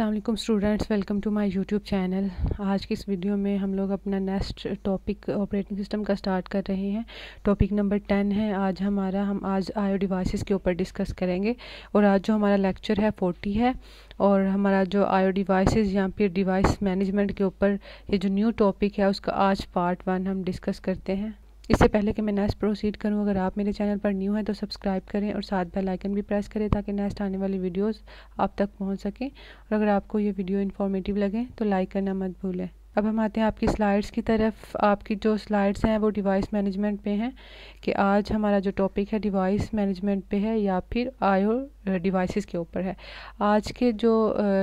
Aslam students welcome to my YouTube channel आज की इस वीडियो में हम लोग अपना नेक्स्ट टॉपिक ऑपरेटिंग सिस्टम का स्टार्ट कर रहे हैं टॉपिक नंबर टेन है आज हमारा हम आज आयो डिवाइसेस के ऊपर डिस्कस करेंगे और आज जो हमारा लेक्चर है फोर्टी है और हमारा जो आयो डिवाइसेस या फिर डिवाइस मैनेजमेंट के ऊपर ये जो न्यू टॉपिक है उसका आज पार्ट वन हम डिस्कस करते हैं इससे पहले कि मैं नेक्स्ट प्रोसीड करूं अगर आप मेरे चैनल पर न्यू हैं तो सब्सक्राइब करें और साथ बेल आइकन भी प्रेस करें ताकि नेक्स्ट आने वाली वीडियोस आप तक पहुंच सकें और अगर आपको ये वीडियो इन्फॉर्मेटिव लगे तो लाइक करना मत भूलें अब हम आते हैं आपकी स्लाइड्स की तरफ आपकी जो स्लाइड्स हैं वो डिवाइस मैनेजमेंट पे हैं कि आज हमारा जो टॉपिक है डिवाइस मैनेजमेंट पे है या फिर आयो डिवाइसेस के ऊपर है आज के जो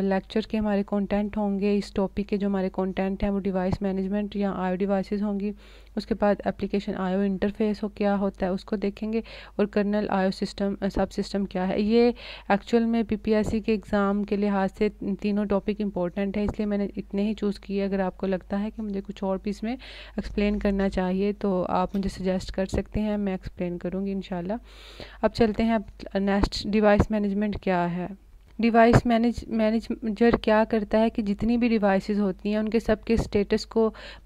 लेक्चर के हमारे कंटेंट होंगे इस टॉपिक के जो हमारे कंटेंट हैं वो डिवाइस मैनेजमेंट या आयो डिवाइसेस होंगी उसके बाद एप्लीकेशन आयो इंटरफेस हो क्या होता है उसको देखेंगे और कर्नल आयो सिस्टम सब सिस्टम क्या है ये एक्चुअल में पीपीएससी के एग्ज़ाम के लिहाज से तीनों टॉपिक इंपॉर्टेंट है इसलिए मैंने इतने ही चूज़ किए अगर आपको लगता है कि मुझे कुछ और भी इसमें एक्सप्लेन करना चाहिए तो आप मुझे सजेस्ट कर सकते हैं मैं एक्सप्लेन करूँगी इन अब चलते हैं नेक्स्ट डिवाइस मैनेजमेंट क्या है डिवाइस मैनेज मैनेजर क्या करता है कि जितनी भी डिवाइसेस होती हैं उनके सब के स्टेटस को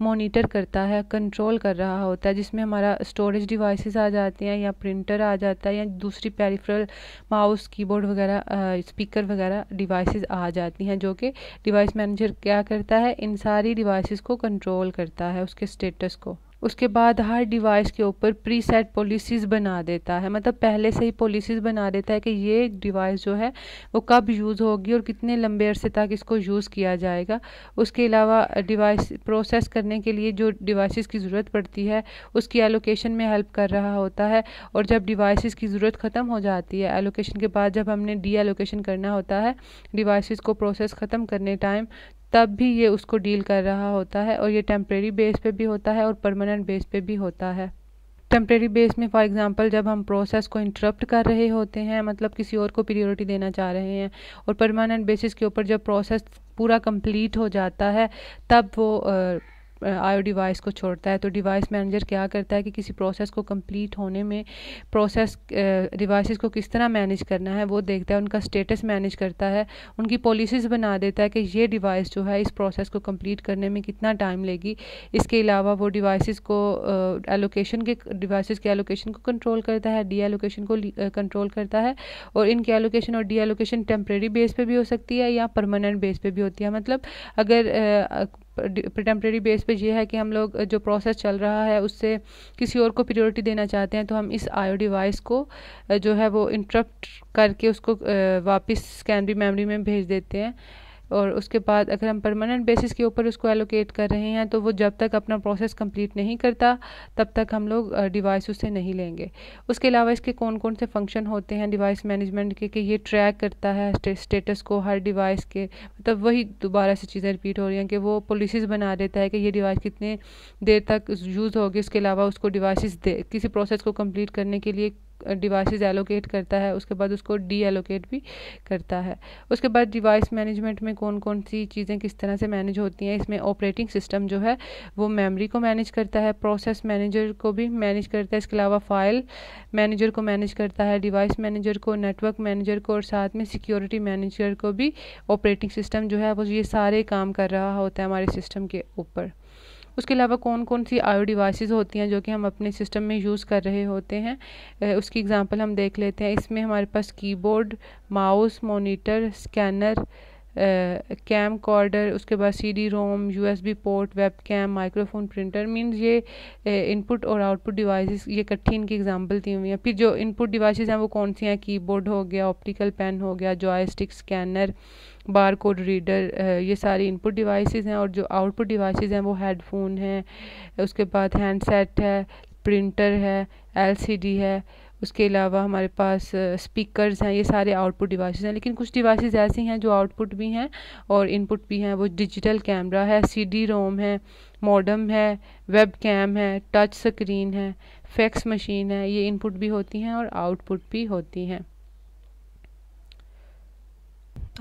मॉनिटर करता है कंट्रोल कर रहा होता है जिसमें हमारा स्टोरेज डिवाइसेस आ जाते हैं या प्रिंटर आ जाता है या दूसरी पेरिफेरल माउस कीबोर्ड वगैरह स्पीकर वगैरह डिवाइसेस आ जाती हैं जो कि डिवाइस मैनेजर क्या करता है इन सारी डिवाइसिस को कंट्रोल करता है उसके स्टेटस को उसके बाद हर डिवाइस के ऊपर प्री सेट पॉलिसीज़ बना देता है मतलब पहले से ही पॉलिसीज़ बना देता है कि ये डिवाइस जो है वो कब यूज़ होगी और कितने लंबे अरसे तक इसको यूज़ किया जाएगा उसके अलावा डिवाइस प्रोसेस करने के लिए जो डिवाइसेस की ज़रूरत पड़ती है उसकी एलोकेशन में हेल्प कर रहा होता है और जब डिवाइसिस की ज़रूरत ख़त्म हो जाती है एलोकेशन के बाद जब हमने डी एलोकेशन करना होता है डिवाइसिस को प्रोसेस ख़त्म करने टाइम तब भी ये उसको डील कर रहा होता है और ये टेम्प्रेरी बेस पे भी होता है और परमानेंट बेस पे भी होता है टेम्प्रेरी बेस में फॉर एग्जांपल जब हम प्रोसेस को इंटरप्ट कर रहे होते हैं मतलब किसी और को प्रियोरिटी देना चाह रहे हैं और परमानेंट बेसिस के ऊपर जब प्रोसेस पूरा कंप्लीट हो जाता है तब वो आ, आईओ डिवाइस को छोड़ता है तो डिवाइस मैनेजर क्या करता है कि किसी प्रोसेस को कंप्लीट होने में प्रोसेस डिवाइसेस को किस तरह मैनेज करना है वो देखता है उनका स्टेटस मैनेज करता है उनकी पॉलिसीज़ बना देता है कि ये डिवाइस जो है इस प्रोसेस को कंप्लीट करने में कितना टाइम लेगी इसके अलावा वो डिवाइसेस को एलोकेशन के डिवाइसेस के एलोकेशन को कंट्रोल करता है डी एलोकेशन को कंट्रोल करता है और इनके एलोकेशन और डी एलोकेशन टेम्प्रेरी बेस पर भी हो सकती है या परमानेंट बेस पर भी होती है मतलब अगर टेम्प्रेरी बेस पे ये है कि हम लोग जो प्रोसेस चल रहा है उससे किसी और को प्रियोरिटी देना चाहते हैं तो हम इस आयो डिवाइस को जो है वो इंटरप्ट करके उसको वापस स्कैनरी मेमोरी में भेज देते हैं और उसके बाद अगर हम परमानेंट बेसिस के ऊपर उसको एलोकेट कर रहे हैं तो वो जब तक अपना प्रोसेस कंप्लीट नहीं करता तब तक हम लोग डिवाइस उससे नहीं लेंगे उसके अलावा इसके कौन कौन से फंक्शन होते हैं डिवाइस मैनेजमेंट के कि ये ट्रैक करता है स्टेटस को हर डिवाइस के मतलब वही दोबारा से चीज़ें रिपीट हो रही हैं कि वो पॉलिसीज़ बना देता है कि ये डिवाइस कितने देर तक यूज़ होगी इसके अलावा उसको डिवाइस किसी प्रोसेस को कम्प्लीट करने के लिए डिवाइसेस एलोकेट करता है उसके बाद उसको डी एलोकेट भी करता है उसके बाद डिवाइस मैनेजमेंट में कौन कौन सी चीज़ें किस तरह से मैनेज होती हैं इसमें ऑपरेटिंग सिस्टम जो है वो मेमोरी को मैनेज करता है प्रोसेस मैनेजर को भी मैनेज करता है इसके अलावा फाइल मैनेजर को मैनेज करता है डिवाइस मैनेजर को नेटवर्क मैनेजर को और साथ में सिक्योरिटी मैनेजर को भी ऑपरेटिंग सिस्टम जो है वो ये सारे काम कर रहा होता है हमारे सिस्टम के ऊपर उसके अलावा कौन कौन सी आयो डिवाइसेस होती हैं जो कि हम अपने सिस्टम में यूज़ कर रहे होते हैं उसकी एग्ज़ाम्पल हम देख लेते हैं इसमें हमारे पास keyboard mouse monitor scanner camcorder उसके बाद C D ROM U S B port webcam microphone printer means ये इनपुट और आउटपुट डिवाइसेस ये इकट्ठी इनकी एग्जांपल दी हुई हैं फिर जो इनपुट डिवाइसेस हैं वो कौन सी हैं कीबोर्ड हो गया ऑप्टिकल पेन हो गया joystick scanner bar code reader ये सारी इनपुट डिवाइस हैं और जो आउटपुट डिवाइस हैं वो हेडफोन हैं उसके बाद हैंडसेट है प्रिंटर है डी है उसके अलावा हमारे पास स्पीकर्स हैं ये सारे आउटपुट डिवाइसेस हैं लेकिन कुछ डिवाइसेस ऐसी हैं जो आउटपुट भी हैं और इनपुट भी हैं वो डिजिटल कैमरा है सीडी रोम है मॉडम है वेब कैम है टच स्क्रीन है फैक्स मशीन है ये इनपुट भी होती हैं और आउटपुट भी होती हैं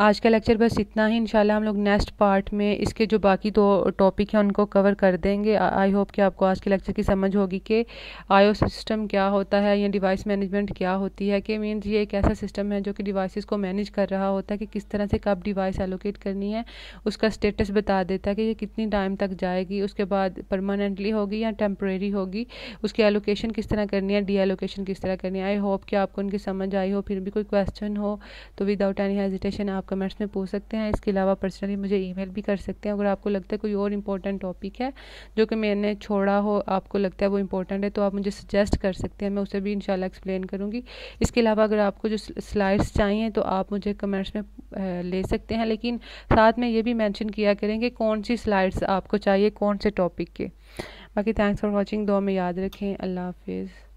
आज का लेक्चर बस इतना ही इंशाल्लाह हम लोग नेक्स्ट पार्ट में इसके जो बाकी दो टॉपिक हैं उनको कवर कर देंगे आई होप कि आपको आज के लेक्चर की समझ होगी कि आईओ सिस्टम क्या होता है या डिवाइस मैनेजमेंट क्या होती है कि मीन्स ये एक ऐसा सिस्टम है जो कि डिवाइसेस को मैनेज कर रहा होता है कि किस तरह से कब डिवाइस एलोकेट करनी है उसका स्टेटस बता देता है कि ये कितनी टाइम तक जाएगी उसके बाद परमानेंटली होगी या टेम्प्रेरी होगी उसकी एलोकेशन किस तरह करनी है डी एलोकेशन किस तरह करनी है आई होप कि आपको उनकी समझ आई हो फिर भी कोई क्वेश्चन हो तो विदाउट एनी हेजिटेशन आप कमेंट्स में पूछ सकते हैं इसके अलावा पर्सनली मुझे ईमेल भी कर सकते हैं अगर आपको लगता है कोई और इंपॉर्टेंट टॉपिक है जो कि मैंने छोड़ा हो आपको लगता है वो इंपॉर्टेंट है तो आप मुझे सजेस्ट कर सकते हैं मैं उसे भी इंशाल्लाह एक्सप्लेन करूँगी इसके अलावा अगर आपको जो स्लाइड्स चाहिए तो आप मुझे कमेंट्स में ले सकते हैं लेकिन साथ में ये भी मैंशन किया करें कि कौन सी स्लाइड्स आपको चाहिए कौन से टॉपिक के बाकी थैंक्स फॉर वॉचिंग दो में याद रखें अल्लाह हाफिज़